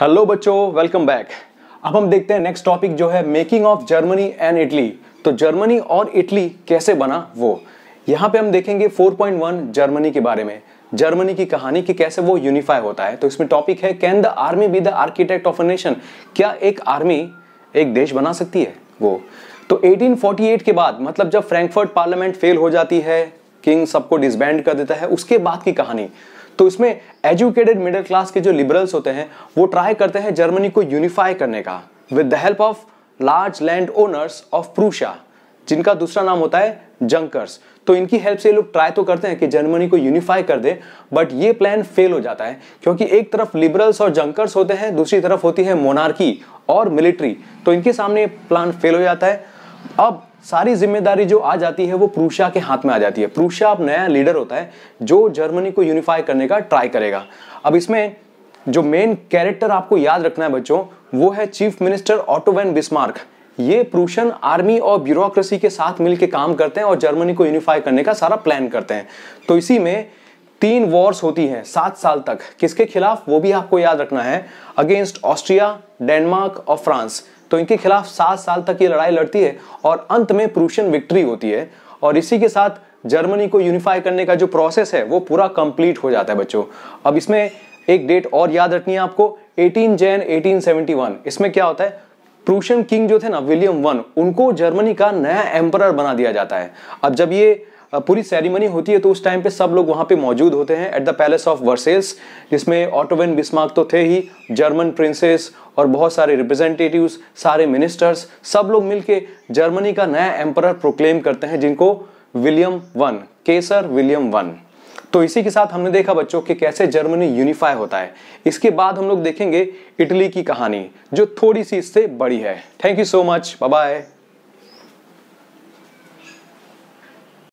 hello बच्चों welcome back अब हम देखते हैं नेक्स्ट टॉपिक जो है making of Germany and Italy तो जर्मनी और इटली कैसे बना वो यहाँ पे हम देखेंगे 4.1 जर्मनी के बारे में जर्मनी की कहानी कि कैसे वो यूनिफाई होता है तो इसमें टॉपिक है can the army be the architect of a nation क्या एक आर्मी एक देश बना सकती है वो तो 1848 के बाद मतलब जब फ्रैंकफर्ट पार्लियामेंट फेल हो जाती है किंग सबको डिसबैंड कर देता है उसके बाद की कहानी तो इसमें एजुकेटेड मिडिल क्लास के जो लिबरल्स होते हैं वो ट्राई करते हैं जर्मनी को यूनिफाई करने का with the help of large land owners of Prussia जिनका दूसरा नाम होता है जंकर्स तो इनकी हेल्प से ये लोग ट्राई तो करते हैं कि जर्मनी को यूनिफाई कर दे बट ये प्लान फेल हो जाता है क्योंकि एक तरफ लिबरल्स और जंकर्स होते हैं दूसरी तरफ होती है मोनार्की और मिलिट्री तो इनके सामने प्लान फेल हो जाता है अब सारी जिम्मेदारी जो आ जाती है वो प्रूशिया के हाथ में आ जाती है प्रूशिया अब नया लीडर होता है जो जर्मनी को यूनिफाई करने का ट्राई करेगा अब इसमें जो मेन कैरेक्टर आपको याद रखना है बच्चों वो है चीफ मिनिस्टर ऑटोवेन बिस्मार्क ये प्रूशन आर्मी और ब्यूरोक्रेसी के साथ मिलकर काम करते हैं और जर्मनी को यूनिफाई करने का सारा प्लान करते हैं तो इसी में तीन वॉर्स होती हैं सात साल तक किसके खिलाफ वो भी आपको याद रखना है अगेंस्ट ऑस्ट्रिया डेनमार्क और फ्रांस तो इनके खिलाफ सात साल तक ये लड़ाई लड़ती है और अंत में प्रूशन विक्ट्री होती है और इसी के साथ जर्मनी को यूनिफाई करने का जो प्रोसेस है वो पूरा कंप्लीट हो जाता है बच्चों अब इसमें एक डेट और याद रखनी है आपको 18 जैन 1871 इसमें क्या होता है प्रूशन किंग जो थे ना विलियम वन उनको जर्मनी का नया एम्पर बना दिया जाता है अब जब ये पूरी सेरेमनी होती है तो उस टाइम पे सब लोग वहाँ पे मौजूद होते हैं at the palace of Versailles जिसमें ऑटोवेन बिस्मार्क तो थे ही जर्मन प्रिंसेस और बहुत सारे रिप्रेजेंटेटिव्स सारे मिनिस्टर्स सब लोग मिलके जर्मनी का नया एम्पर प्रोक्लेम करते हैं जिनको William one Kaiser William one तो इसी के साथ हमने देखा बच्चों कि कैसे जर्मनी यूनिफाई होता है इसके बाद हम लोग देखेंगे इटली की कहानी जो थोड़ी सी इससे बड़ी है thank you so much bye